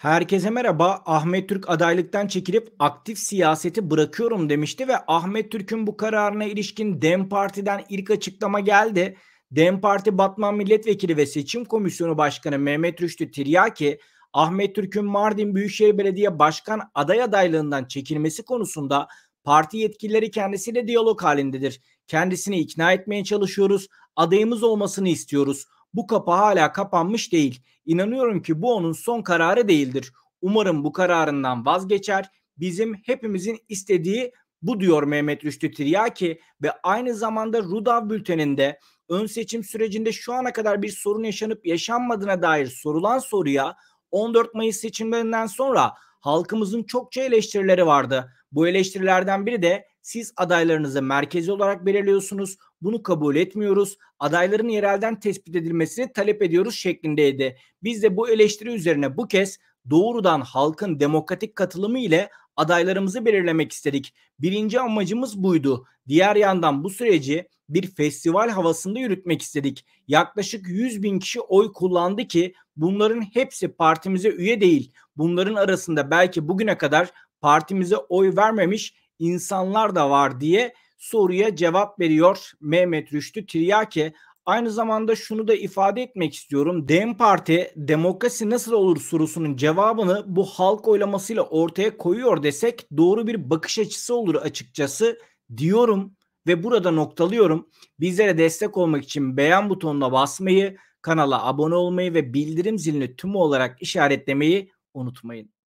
Herkese merhaba. Ahmet Türk adaylıktan çekilip aktif siyaseti bırakıyorum demişti ve Ahmet Türk'ün bu kararına ilişkin DEM Parti'den ilk açıklama geldi. DEM Parti Batman Milletvekili ve Seçim Komisyonu Başkanı Mehmet Rüştü Tiryaki, Ahmet Türk'ün Mardin Büyükşehir Belediye Başkan aday adaylığından çekilmesi konusunda parti yetkilileri kendisiyle diyalog halindedir. Kendisini ikna etmeye çalışıyoruz. Adayımız olmasını istiyoruz. Bu kapı hala kapanmış değil. İnanıyorum ki bu onun son kararı değildir. Umarım bu kararından vazgeçer. Bizim hepimizin istediği bu diyor Mehmet Rüştü Tiryaki ve aynı zamanda Rudav bülteninde ön seçim sürecinde şu ana kadar bir sorun yaşanıp yaşanmadığına dair sorulan soruya 14 Mayıs seçimlerinden sonra halkımızın çokça eleştirileri vardı. Bu eleştirilerden biri de siz adaylarınızı merkezi olarak belirliyorsunuz. Bunu kabul etmiyoruz. Adayların yerelden tespit edilmesini talep ediyoruz şeklindeydi. Biz de bu eleştiri üzerine bu kez doğrudan halkın demokratik katılımı ile adaylarımızı belirlemek istedik. Birinci amacımız buydu. Diğer yandan bu süreci bir festival havasında yürütmek istedik. Yaklaşık 100 bin kişi oy kullandı ki bunların hepsi partimize üye değil. Bunların arasında belki bugüne kadar partimize oy vermemiş insanlar da var diye soruya cevap veriyor Mehmet Rüştü Tiryake. Aynı zamanda şunu da ifade etmek istiyorum. Dem Parti demokrasi nasıl olur sorusunun cevabını bu halk oylamasıyla ortaya koyuyor desek doğru bir bakış açısı olur açıkçası diyorum ve burada noktalıyorum. Bizlere destek olmak için beğen butonuna basmayı, kanala abone olmayı ve bildirim zilini tüm olarak işaretlemeyi unutmayın.